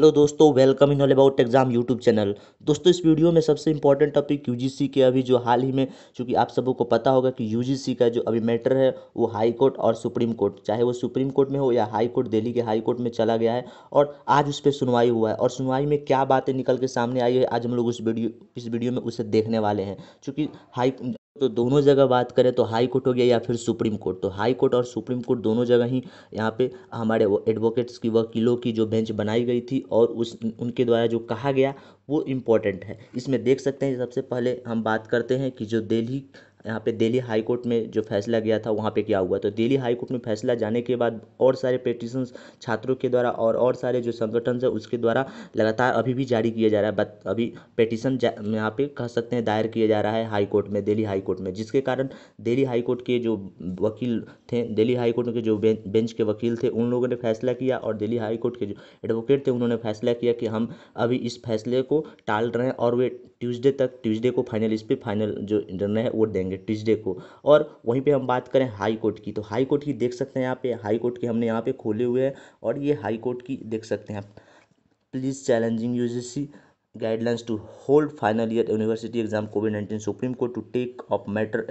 hello दोस्तों welcome in all about exam YouTube channel दोस्तों इस वीडियो में सबसे इंपॉर्टेंट टॉपिक यूजीसी के अभी जो हाल ही में चूँकि आप सबों को पता होगा कि यूजीसी का जो अभी मैटर है वो हाई कोर्ट और सुप्रीम कोर्ट चाहे वो सुप्रीम कोर्ट में हो या हाई कोर्ट दिल्ली के हाई कोर्ट में चला गया है और आज उस पर सुनवाई हुआ है और सुनवाई में क्या बातें निकल के सामने आई है आज हम लोग उस वीडियो इस वीडियो में उसे देखने वाले हैं चूँकि हाई तो दोनों जगह बात करें तो हाई कोर्ट हो गया या फिर सुप्रीम कोर्ट तो हाई कोर्ट और सुप्रीम कोर्ट दोनों जगह ही यहाँ पे हमारे एडवोकेट्स की वकीलों की जो बेंच बनाई गई थी और उस उनके द्वारा जो कहा गया वो इम्पोर्टेंट है इसमें देख सकते हैं सबसे पहले हम बात करते हैं कि जो दिल्ली यहाँ पे दिल्ली हाई कोर्ट में जो फैसला गया था वहाँ पे क्या हुआ तो दिल्ली हाई कोर्ट में फैसला जाने के बाद और सारे पेटिशन छात्रों के द्वारा और और सारे जो संगठन है उसके द्वारा लगातार अभी भी जारी किया जा रहा है बट अभी पेटिशन यहाँ पे कह सकते हैं दायर किया जा रहा है हाई कोर्ट में दिल्ली हाई कोर्ट में जिसके कारण दिल्ली हाई कोर्ट के जो वकील थे दिल्ली हाई कोर्ट के जो बेंच के वकील थे उन लोगों ने फैसला किया और दिल्ली हाई कोर्ट के जो एडवोकेट थे उन्होंने फैसला किया कि हम अभी इस फैसले को टाल रहे हैं और वे ट्यूज़डे तक ट्यूज़डे को फाइनल इस पर फाइनल जो निर्णय है वो देंगे करेंगे ट्यूजडे को और वहीं पे हम बात करें हाई कोर्ट की तो हाई कोर्ट की देख सकते हैं यहाँ पे हाई कोर्ट के हमने यहाँ पे खोले हुए हैं और ये हाई कोर्ट की देख सकते हैं please challenging UGC guidelines to hold final year university exam COVID nineteen supreme court to take up matter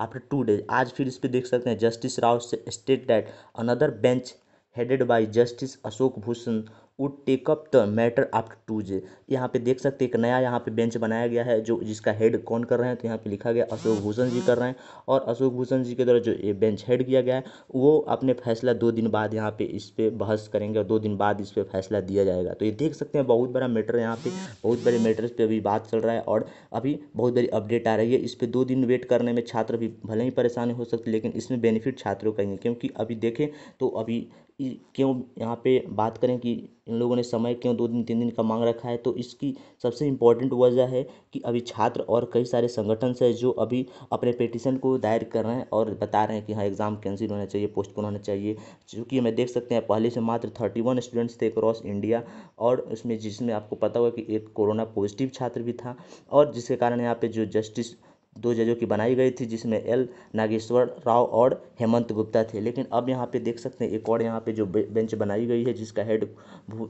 after two days आज फिर इस पर देख सकते हैं जस्टिस राव से state that another bench headed by justice Ashok Bhushan would take up the matter after जे यहाँ पे देख सकते हैं एक नया यहाँ पे बेंच बनाया गया है जो जिसका हेड कौन कर रहे हैं तो यहाँ पे लिखा गया अशोक भूषण जी कर रहे हैं और अशोक भूषण जी के द्वारा जो ये बेंच हेड किया गया है वो अपने फैसला दो दिन बाद यहाँ पे इस पर बहस करेंगे और दो दिन बाद इस पर फैसला दिया जाएगा तो ये देख सकते हैं बहुत बड़ा मैटर यहाँ पे बहुत बड़े मैटर्स पर अभी बात चल रहा है और अभी बहुत बड़ी अपडेट आ रही है इस पर दो दिन वेट करने में छात्र भी भले ही परेशानी हो सकते लेकिन इसमें बेनिफिट छात्रों का ही क्योंकि अभी देखें तो अभी कि क्यों यहाँ पे बात करें कि इन लोगों ने समय क्यों दो दिन तीन दिन का मांग रखा है तो इसकी सबसे इम्पोर्टेंट वजह है कि अभी छात्र और कई सारे संगठन से जो अभी अपने पिटिशन को दायर कर रहे हैं और बता रहे हैं कि हाँ एग्ज़ाम कैंसिल होना चाहिए पोस्टपोन होना चाहिए चूँकि हमें देख सकते हैं पहले से मात्र थर्टी वन स्टूडेंट्स थे अक्रॉस इंडिया और उसमें जिसमें आपको पता होगा कि एक कोरोना पॉजिटिव छात्र भी था और जिसके कारण यहाँ पर जो जस्टिस दो जजों की बनाई गई थी जिसमें एल नागेश्वर राव और हेमंत गुप्ता थे लेकिन अब यहाँ पे देख सकते हैं एक और यहाँ पे जो बेंच बनाई गई है जिसका हेड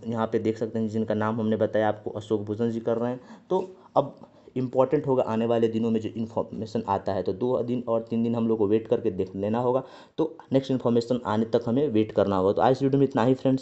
यहाँ पे देख सकते हैं जिनका नाम हमने बताया आपको अशोक भूषण जी कर रहे हैं तो अब इम्पॉर्टेंट होगा आने वाले दिनों में जो इन्फॉर्मेशन आता है तो दो दिन और तीन दिन हम लोग को वेट करके देख लेना होगा तो नेक्स्ट इन्फॉर्मेशन आने तक हमें वेट करना होगा तो आज वीडियो में इतना ही फ्रेंड्स